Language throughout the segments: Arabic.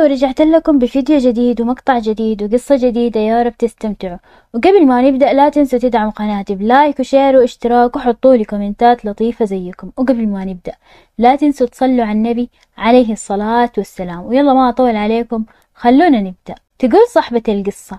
ورجعت لكم بفيديو جديد ومقطع جديد وقصة جديدة يا رب تستمتعوا وقبل ما نبدأ لا تنسوا تدعموا قناتي بلايك وشير واشتراك وحطوا لي كومنتات لطيفة زيكم وقبل ما نبدأ لا تنسوا تصلوا على النبي عليه الصلاة والسلام ويلا ما أطول عليكم خلونا نبدأ تقول صاحبة القصة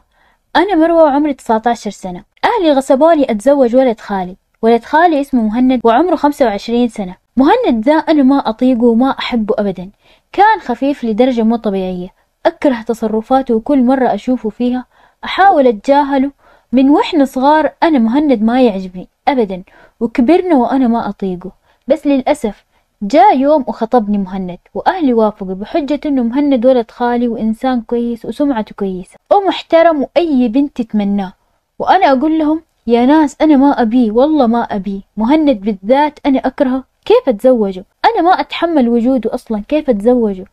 أنا مروة وعمري 19 سنة أهلي غصبوني أتزوج ولد خالي ولد خالي اسمه مهند وعمره 25 سنة مهند ذا أنا ما أطيقه وما أحبه أبدا كان خفيف لدرجة مو طبيعية أكره تصرفاته وكل مرة أشوفه فيها أحاول أتجاهله من وإحنا صغار أنا مهند ما يعجبني أبدا وكبرنا وأنا ما أطيقه بس للأسف جاء يوم وخطبني مهند وأهلي وافقوا بحجة أنه مهند ولد خالي وإنسان كويس وسمعته كويسة ومحترم وأي بنت تتمناه وأنا أقول لهم يا ناس أنا ما أبيه والله ما أبيه مهند بالذات أنا أكرهه كيف أتزوجه أنا ما أتحمل وجوده أصلا كيف أتزوجه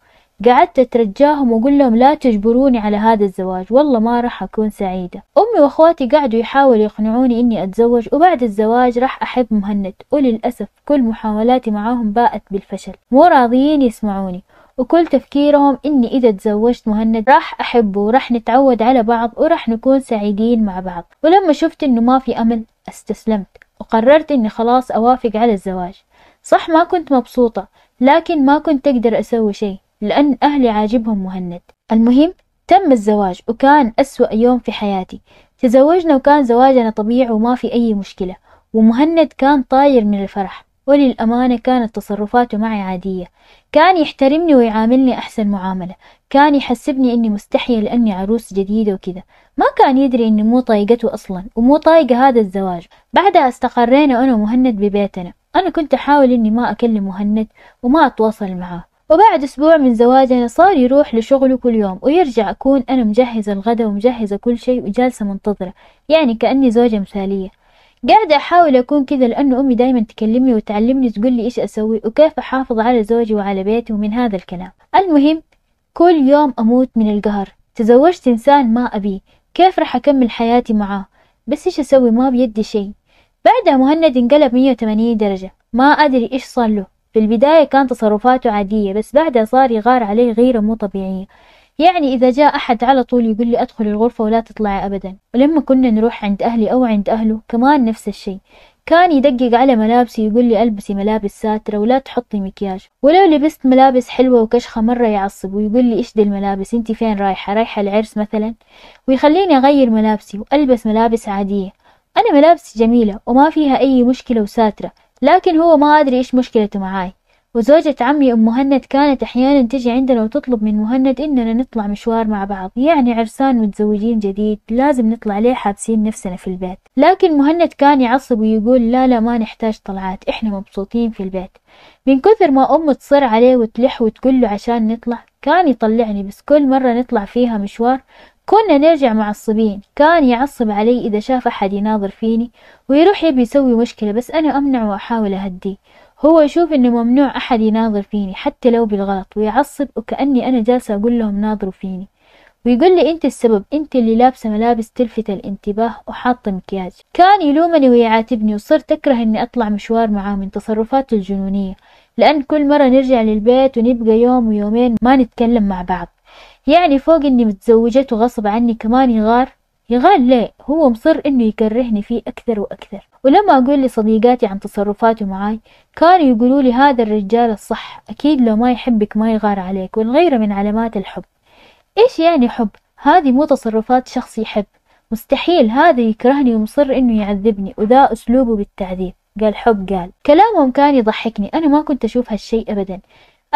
قعدت أترجاهم وأقول لهم لا تجبروني على هذا الزواج والله ما راح أكون سعيدة أمي وأخواتي قعدوا يحاولوا يقنعوني إني أتزوج وبعد الزواج راح أحب مهند وللأسف كل محاولاتي معاهم باءت بالفشل مو راضيين يسمعوني وكل تفكيرهم إني إذا تزوجت مهند راح أحبه وراح نتعود على بعض وراح نكون سعيدين مع بعض ولما شفت إنه ما في أمل استسلمت وقررت إني خلاص أوافق على الزواج صح ما كنت مبسوطة لكن ما كنت أقدر أسوي شيء لأن أهلي عاجبهم مهند المهم تم الزواج وكان أسوأ يوم في حياتي تزوجنا وكان زواجنا طبيعي وما في أي مشكلة ومهند كان طاير من الفرح وللأمانة كانت تصرفاته معي عادية كان يحترمني ويعاملني أحسن معاملة كان يحسبني أني مستحية لأني عروس جديدة وكذا ما كان يدري أني مو طايقته أصلا ومو طايقة هذا الزواج بعدها استقرينا أنا ومهند ببيتنا أنا كنت أحاول إني ما أكلم مهند وما أتواصل معه وبعد أسبوع من زواجنا صار يروح لشغله كل يوم ويرجع أكون أنا مجهزة الغدا ومجهزة كل شيء وجالسة منتظرة يعني كأني زوجة مثالية قاعدة أحاول أكون كذا لأنه أمي دايما تكلمني وتعلمني تقول لي إيش أسوي وكيف أحافظ على زوجي وعلى بيتي ومن هذا الكلام المهم كل يوم أموت من القهر تزوجت إنسان ما أبيه كيف راح أكمل حياتي معاه بس إيش أسوي ما بيدي شيء بعدها مهند انقلب 180 درجة ما أدري إيش صار له في البداية كان تصرفاته عادية بس بعدها صار يغار عليه غيرة مو طبيعية يعني إذا جاء أحد على طول يقول لي أدخل الغرفة ولا تطلعي أبدا ولما كنا نروح عند أهلي أو عند أهله كمان نفس الشي كان يدقق على ملابسي يقول لي ألبسي ملابس ساترة ولا تحطي مكياج ولو لبست ملابس حلوة وكشخة مرة يعصب ويقول لي إيش دي الملابس انتي فين رايحة رايحة العرس مثلا ويخليني أغير ملابسي وألبس ملابس عادية أنا ملابسي جميلة وما فيها أي مشكلة وساترة لكن هو ما أدري إيش مشكلته معاي وزوجة عمي أم مهند كانت أحيانا تجي عندنا وتطلب من مهند إننا نطلع مشوار مع بعض يعني عرسان متزوجين جديد لازم نطلع ليه حابسين نفسنا في البيت لكن مهند كان يعصب ويقول لا لا ما نحتاج طلعات إحنا مبسوطين في البيت من كثر ما أم تصر عليه وتلح وتقول له عشان نطلع كان يطلعني بس كل مرة نطلع فيها مشوار كنا نرجع معصبين كان يعصب علي إذا شاف أحد يناظر فيني ويروح يبي يسوي مشكلة بس أنا أمنع وأحاول أهديه هو يشوف إنه ممنوع أحد يناظر فيني حتى لو بالغلط ويعصب وكأني أنا جالسة أقول لهم ناظروا فيني ويقول لي أنت السبب أنت اللي لابسة ملابس تلفت الانتباه وحاطة مكياج كان يلومني ويعاتبني وصرت أكره إني أطلع مشوار معاه من تصرفاته الجنونية لأن كل مرة نرجع للبيت ونبقى يوم ويومين ما نتكلم مع بعض يعني فوق اني متزوجته غصب عني كمان يغار يغار ليه هو مصر انه يكرهني فيه اكثر واكثر ولما اقول لصديقاتي عن تصرفاته معاي كانوا يقولوا لي هذا الرجال الصح اكيد لو ما يحبك ما يغار عليك والغيرة من علامات الحب ايش يعني حب هذه مو تصرفات شخص يحب مستحيل هذا يكرهني ومصر انه يعذبني وذا اسلوبه بالتعذيب قال حب قال كلامهم كان يضحكني أنا ما كنت أشوف هالشيء أبدا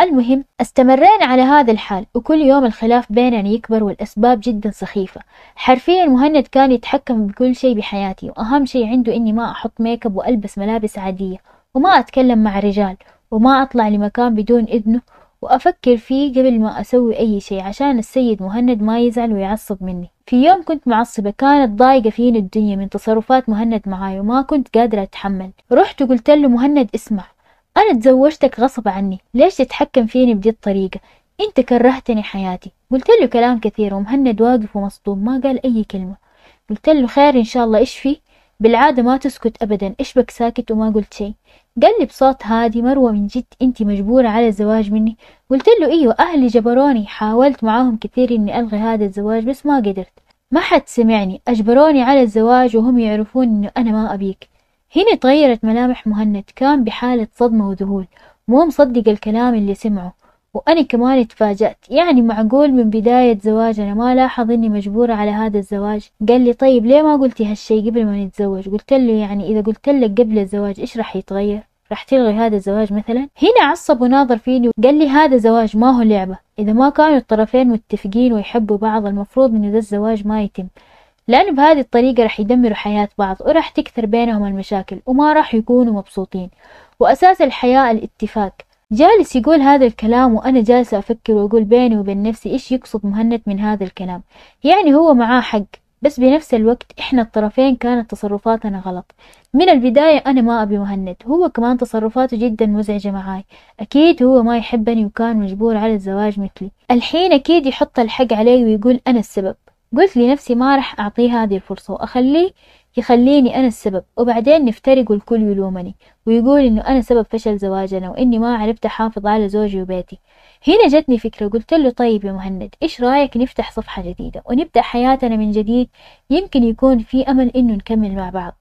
المهم استمرينا على هذا الحال وكل يوم الخلاف بيننا يكبر والأسباب جدا سخيفة حرفيا مهند كان يتحكم بكل شيء بحياتي وأهم شيء عنده إني ما أحط ميكب وألبس ملابس عادية وما أتكلم مع رجال وما أطلع لمكان بدون إذنه وأفكر فيه قبل ما أسوي أي شيء عشان السيد مهند ما يزعل ويعصب مني في يوم كنت معصبة كانت ضايقة فيني الدنيا من تصرفات مهند معاي وما كنت قادرة أتحمل رحت وقلت له مهند اسمع أنا تزوجتك غصب عني ليش تتحكم فيني بدي الطريقة إنت كرهتني حياتي قلت له كلام كثير ومهند واقف ومصدوم ما قال أي كلمة قلت له خير إن شاء الله إيش في بالعادة ما تسكت أبدا إيش بك ساكت وما قلت شي قال لي بصوت هادي مروة من جد أنت مجبورة على الزواج مني قلت له أيوة أهلي جبروني حاولت معاهم كثير إني ألغي هذا الزواج بس ما قدرت ما حد سمعني أجبروني على الزواج وهم يعرفون إنه أنا ما أبيك هنا تغيرت ملامح مهند كان بحالة صدمة وذهول مو مصدق الكلام اللي سمعه وأنا كمان تفاجأت يعني معقول من بداية زواجنا ما لاحظ إني مجبورة على هذا الزواج قال لي طيب ليه ما قلتي هالشي قبل ما نتزوج قلت له يعني إذا قلت لك قبل الزواج إيش راح يتغير راح تلغي هذا الزواج مثلا هنا عصب وناظر فيني وقال لي هذا زواج ما هو لعبة إذا ما كانوا الطرفين متفقين ويحبوا بعض المفروض إنه ذا الزواج ما يتم لأنه بهذه الطريقة راح يدمروا حياة بعض وراح تكثر بينهم المشاكل وما راح يكونوا مبسوطين وأساس الحياة الاتفاق جالس يقول هذا الكلام وأنا جالسة أفكر وأقول بيني وبين نفسي إيش يقصد مهند من هذا الكلام يعني هو معاه حق بس بنفس الوقت إحنا الطرفين كانت تصرفاتنا غلط من البداية أنا ما أبي مهند هو كمان تصرفاته جدا مزعجة معاي أكيد هو ما يحبني وكان مجبور على الزواج مثلي الحين أكيد يحط الحق علي ويقول أنا السبب قلت لنفسي ما راح أعطيه هذه الفرصة وأخليه يخليني أنا السبب وبعدين نفترق والكل يلومني ويقول إنه أنا سبب فشل زواجنا وإني ما عرفت أحافظ على زوجي وبيتي هنا جتني فكرة قلت له طيب يا مهند إيش رأيك نفتح صفحة جديدة ونبدأ حياتنا من جديد يمكن يكون في أمل إنه نكمل مع بعض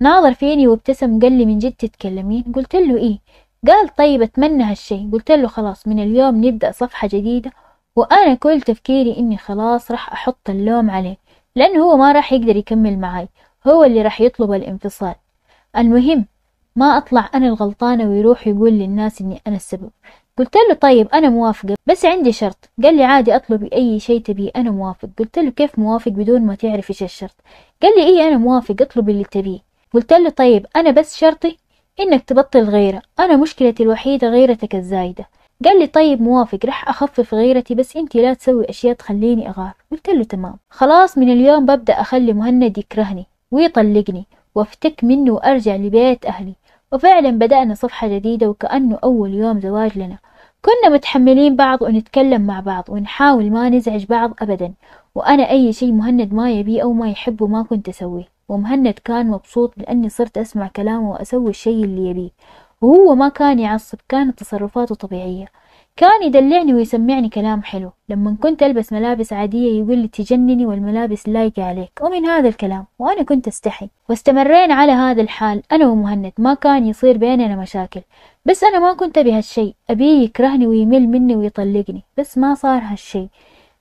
ناظر فيني وابتسم قال لي من جد تتكلمين قلت له إيه قال طيب أتمنى هالشي قلت له خلاص من اليوم نبدأ صفحة جديدة وأنا كل تفكيري إني خلاص راح أحط اللوم عليه لأنه هو ما راح يقدر يكمل معاي هو اللي راح يطلب الانفصال المهم ما أطلع أنا الغلطانة ويروح يقول للناس إني أنا السبب قلت له طيب أنا موافقة بس عندي شرط قال لي عادي أطلبي أي شيء تبيه أنا موافق قلت له كيف موافق بدون ما تعرف إيش الشرط قال لي إيه أنا موافق أطلبي اللي تبيه قلت له طيب أنا بس شرطي إنك تبطل غيرة أنا مشكلتي الوحيدة غيرتك الزايدة قال لي طيب موافق راح أخفف غيرتي بس أنت لا تسوي أشياء تخليني أغار قلت له تمام خلاص من اليوم ببدأ أخلي مهند يكرهني ويطلقني وافتك منه وأرجع لبيت أهلي وفعلا بدأنا صفحة جديدة وكأنه أول يوم زواج لنا كنا متحملين بعض ونتكلم مع بعض ونحاول ما نزعج بعض أبدا وأنا أي شيء مهند ما يبيه أو ما يحبه ما كنت أسويه ومهند كان مبسوط لأني صرت أسمع كلامه وأسوي الشيء اللي يبيه وهو ما كان يعصب كانت تصرفاته طبيعية كان يدلعني ويسمعني كلام حلو لما كنت ألبس ملابس عادية يقول لي تجنني والملابس لايقة عليك ومن هذا الكلام وأنا كنت أستحي واستمرينا على هذا الحال أنا ومهند ما كان يصير بيننا مشاكل بس أنا ما كنت أبي أبيه يكرهني ويمل مني ويطلقني بس ما صار هالشي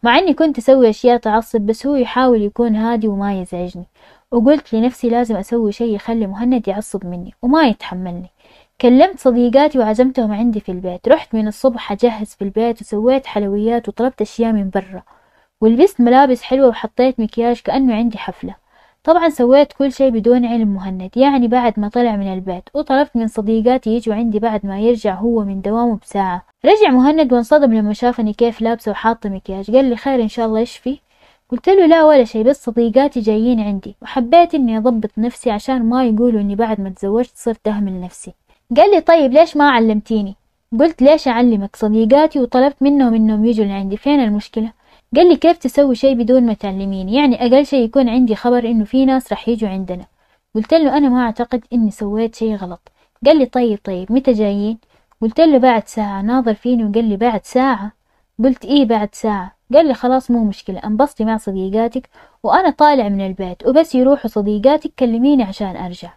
مع أني كنت أسوي أشياء تعصب بس هو يحاول يكون هادي وما يزعجني وقلت لنفسي لازم أسوي شي يخلي مهند يعصب مني وما يتحملني كلمت صديقاتي وعزمتهم عندي في البيت رحت من الصبح أجهز في البيت وسويت حلويات وطلبت أشياء من برا ولبست ملابس حلوة وحطيت مكياج كأنه عندي حفلة طبعا سويت كل شي بدون علم مهند يعني بعد ما طلع من البيت وطلبت من صديقاتي يجوا عندي بعد ما يرجع هو من دوامه بساعة رجع مهند وانصدم لما شافني كيف لابسة وحاطة مكياج قال لي خير إن شاء الله يشفي قلت له لا ولا شي بس صديقاتي جايين عندي وحبيت إني أضبط نفسي عشان ما يقولوا إني بعد ما تزوجت صرت أهمل نفسي قال لي طيب ليش ما علمتيني قلت ليش أعلمك صديقاتي وطلبت منهم إنهم يجوا لعندي فين المشكلة قال لي كيف تسوي شيء بدون ما تعلميني يعني أقل شيء يكون عندي خبر إنه في ناس راح يجوا عندنا قلت له أنا ما أعتقد إني سويت شيء غلط قال لي طيب طيب متى جايين قلت له بعد ساعة ناظر فيني وقال لي بعد ساعة قلت إيه بعد ساعة قال لي خلاص مو مشكلة انبسطي مع صديقاتك وأنا طالع من البيت وبس يروحوا صديقاتك كلميني عشان أرجع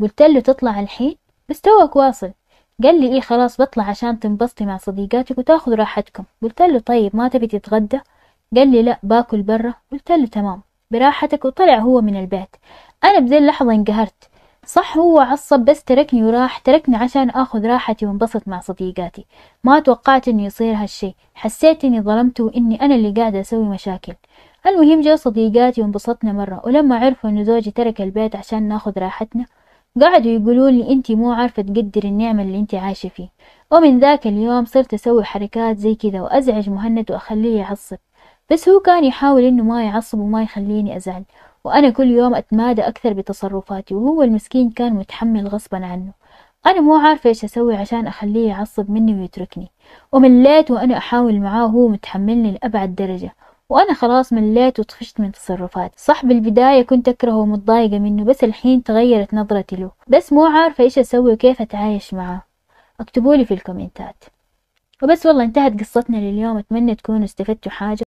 قلت له تطلع الحين بس توك واصل قال لي إيه خلاص بطلع عشان تنبسطي مع صديقاتك وتاخذ راحتكم قلت له طيب ما تبي تتغدى قال لي لا باكل برا قلت له تمام براحتك وطلع هو من البيت أنا بذي اللحظة انقهرت صح هو عصب بس تركني وراح تركني عشان أخذ راحتي وانبسط مع صديقاتي ما توقعت إنه يصير هالشي حسيت إني ظلمته وإني أنا اللي قاعدة أسوي مشاكل المهم جو صديقاتي وانبسطنا مرة ولما عرفوا إنه زوجي ترك البيت عشان ناخذ راحتنا قعدوا يقولون لي انتي مو عارفة تقدر النعمة اللي انتي عايشة فيه ومن ذاك اليوم صرت اسوي حركات زي كذا وازعج مهند واخليه يعصب بس هو كان يحاول انه ما يعصب وما يخليني ازعل وانا كل يوم اتمادى اكثر بتصرفاتي وهو المسكين كان متحمل غصبا عنه انا مو عارفة ايش اسوي عشان اخليه يعصب مني ويتركني ومليت وانا احاول معاه وهو متحملني لابعد درجة وأنا خلاص مليت وطفشت من تصرفاتي صح بالبداية كنت أكرهه ومتضايقة منه بس الحين تغيرت نظرتي له بس مو عارفة إيش أسوي وكيف أتعايش معاه اكتبولي في الكومنتات وبس والله انتهت قصتنا لليوم أتمنى تكونوا استفدتوا حاجة